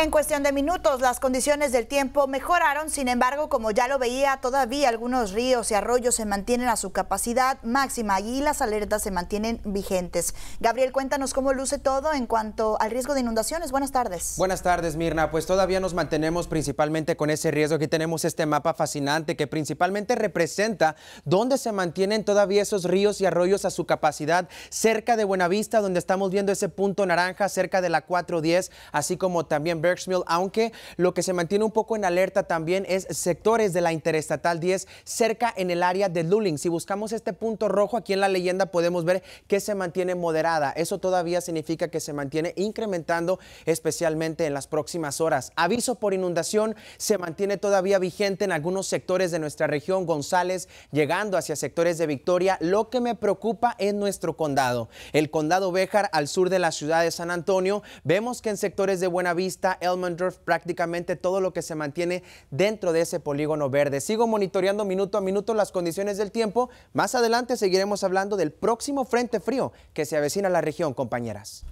En cuestión de minutos, las condiciones del tiempo mejoraron, sin embargo, como ya lo veía, todavía algunos ríos y arroyos se mantienen a su capacidad máxima y las alertas se mantienen vigentes. Gabriel, cuéntanos cómo luce todo en cuanto al riesgo de inundaciones. Buenas tardes. Buenas tardes, Mirna. Pues todavía nos mantenemos principalmente con ese riesgo. Aquí tenemos este mapa fascinante que principalmente representa dónde se mantienen todavía esos ríos y arroyos a su capacidad, cerca de Buenavista, donde estamos viendo ese punto naranja, cerca de la 410, así como también aunque lo que se mantiene un poco en alerta también es sectores de la Interestatal 10 cerca en el área de Luling. Si buscamos este punto rojo aquí en la leyenda podemos ver que se mantiene moderada. Eso todavía significa que se mantiene incrementando especialmente en las próximas horas. Aviso por inundación se mantiene todavía vigente en algunos sectores de nuestra región, González, llegando hacia sectores de Victoria. Lo que me preocupa es nuestro condado. El condado Béjar al sur de la ciudad de San Antonio, vemos que en sectores de Buena Buenavista, Elmendorf prácticamente todo lo que se mantiene dentro de ese polígono verde. Sigo monitoreando minuto a minuto las condiciones del tiempo. Más adelante seguiremos hablando del próximo frente frío que se avecina a la región, compañeras.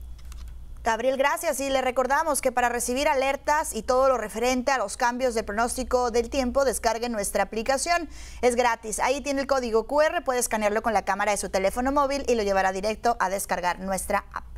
Gabriel, gracias. Y le recordamos que para recibir alertas y todo lo referente a los cambios de pronóstico del tiempo, descargue nuestra aplicación. Es gratis. Ahí tiene el código QR, puede escanearlo con la cámara de su teléfono móvil y lo llevará directo a descargar nuestra app.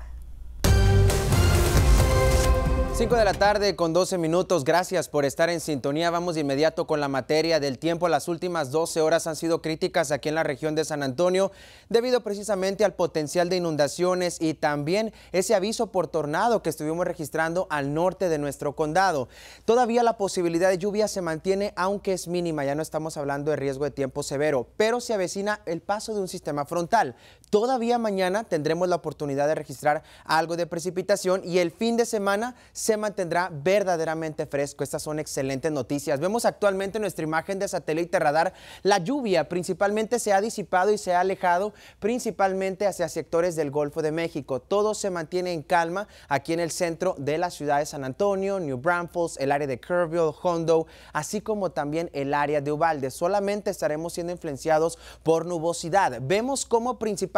5 de la tarde con 12 minutos, gracias por estar en sintonía. Vamos de inmediato con la materia del tiempo. Las últimas 12 horas han sido críticas aquí en la región de San Antonio debido precisamente al potencial de inundaciones y también ese aviso por tornado que estuvimos registrando al norte de nuestro condado. Todavía la posibilidad de lluvia se mantiene aunque es mínima, ya no estamos hablando de riesgo de tiempo severo, pero se avecina el paso de un sistema frontal. Todavía mañana tendremos la oportunidad de registrar algo de precipitación y el fin de semana se mantendrá verdaderamente fresco. Estas son excelentes noticias. Vemos actualmente nuestra imagen de satélite radar la lluvia principalmente se ha disipado y se ha alejado principalmente hacia sectores del Golfo de México. Todo se mantiene en calma aquí en el centro de la ciudad de San Antonio, New Braunfels, el área de Kerrville, Hondo, así como también el área de Ubalde. Solamente estaremos siendo influenciados por nubosidad. Vemos cómo principalmente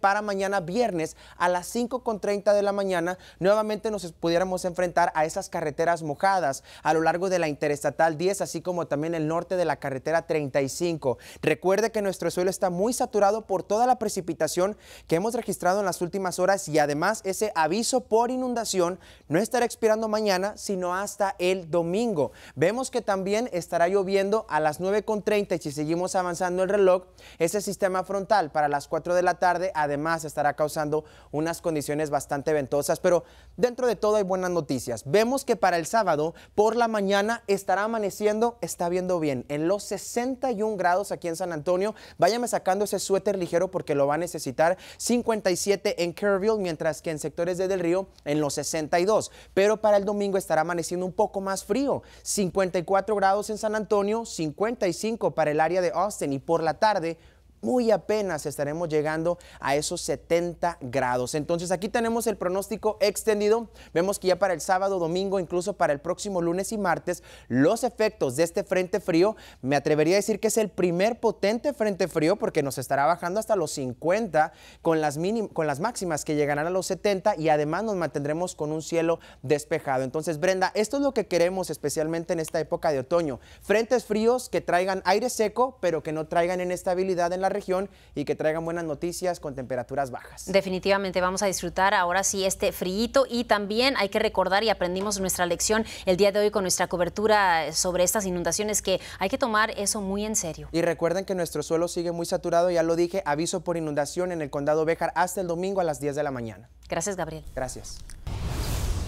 para mañana viernes a las 5.30 de la mañana, nuevamente nos pudiéramos enfrentar a esas carreteras mojadas a lo largo de la Interestatal 10, así como también el norte de la carretera 35. Recuerde que nuestro suelo está muy saturado por toda la precipitación que hemos registrado en las últimas horas y además ese aviso por inundación no estará expirando mañana, sino hasta el domingo. Vemos que también estará lloviendo a las 9.30 y si seguimos avanzando el reloj, ese sistema frontal para las 4 de la tarde. Además, estará causando unas condiciones bastante ventosas, pero dentro de todo hay buenas noticias. Vemos que para el sábado por la mañana estará amaneciendo, está viendo bien, en los 61 grados aquí en San Antonio. Váyame sacando ese suéter ligero porque lo va a necesitar. 57 en Kerrville, mientras que en sectores de Del Río en los 62. Pero para el domingo estará amaneciendo un poco más frío. 54 grados en San Antonio, 55 para el área de Austin y por la tarde muy apenas estaremos llegando a esos 70 grados. Entonces aquí tenemos el pronóstico extendido. Vemos que ya para el sábado, domingo, incluso para el próximo lunes y martes, los efectos de este frente frío, me atrevería a decir que es el primer potente frente frío porque nos estará bajando hasta los 50 con las, con las máximas que llegarán a los 70 y además nos mantendremos con un cielo despejado. Entonces Brenda, esto es lo que queremos especialmente en esta época de otoño. Frentes fríos que traigan aire seco pero que no traigan inestabilidad en la región y que traigan buenas noticias con temperaturas bajas. Definitivamente vamos a disfrutar ahora sí este frío y también hay que recordar y aprendimos nuestra lección el día de hoy con nuestra cobertura sobre estas inundaciones que hay que tomar eso muy en serio. Y recuerden que nuestro suelo sigue muy saturado, ya lo dije, aviso por inundación en el condado Béjar hasta el domingo a las 10 de la mañana. Gracias, Gabriel. Gracias.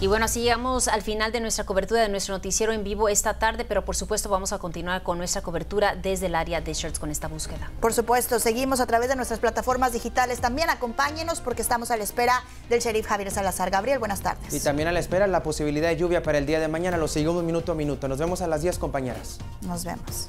Y bueno, así llegamos al final de nuestra cobertura de nuestro noticiero en vivo esta tarde, pero por supuesto vamos a continuar con nuestra cobertura desde el área de Shirts con esta búsqueda. Por supuesto, seguimos a través de nuestras plataformas digitales. También acompáñenos porque estamos a la espera del sheriff Javier Salazar. Gabriel, buenas tardes. Y también a la espera la posibilidad de lluvia para el día de mañana. Lo seguimos minuto a minuto. Nos vemos a las 10, compañeras. Nos vemos.